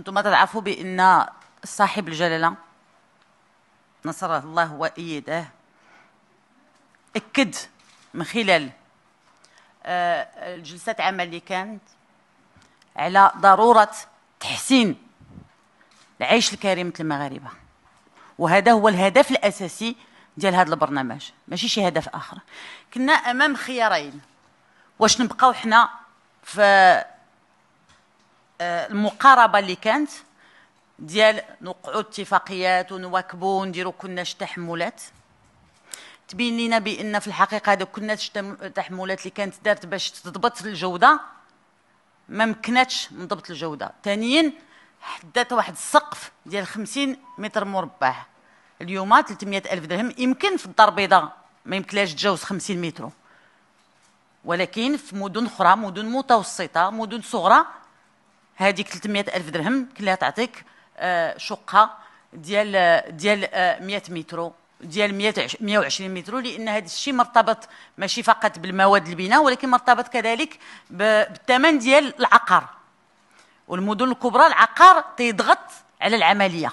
أنتم ما تعرفوا بأن صاحب الجلالة نصره الله وإيده أكد من خلال آه، الجلسة عمل اللي كانت على ضرورة تحسين العيش الكريم المغاربة وهذا هو الهدف الأساسي ديال هذا البرنامج ماشي شي هدف آخر كنا أمام خيارين واش نبقاو حنا في المقاربه اللي كانت ديال نقعد اتفاقيات ونواكبوا ونديروا كنا تحملات تبين لنا بان في الحقيقه هذوك كنا تحملات اللي كانت دارت باش تضبط الجوده ما مكنتش من ضبط الجوده ثانيا حدات واحد السقف ديال 50 متر مربع اليوم 300 الف درهم يمكن في الدار البيضاء ما يمكنلاش تجاوز 50 متر ولكن في مدن اخرى مدن متوسطه مدن صغرى هذيك 300 الف درهم كلها تعطيك آه، شقه ديال ديال 100 آه، مترو ديال 120 متر لان هذا الشيء مرتبط ماشي فقط بالمواد البناء ولكن مرتبط كذلك بالثمن ديال العقار والمدن الكبرى العقار تيضغط على العمليه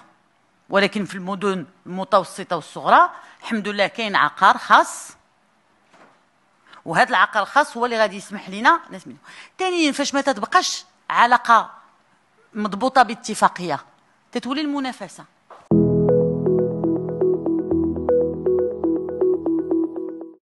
ولكن في المدن المتوسطه والصغرى الحمد لله كاين عقار خاص وهذا العقار الخاص هو اللي غادي يسمح لنا ثانيا فاش ما تتبقاش علاقه مضبوطه باتفاقيه تتولي المنافسه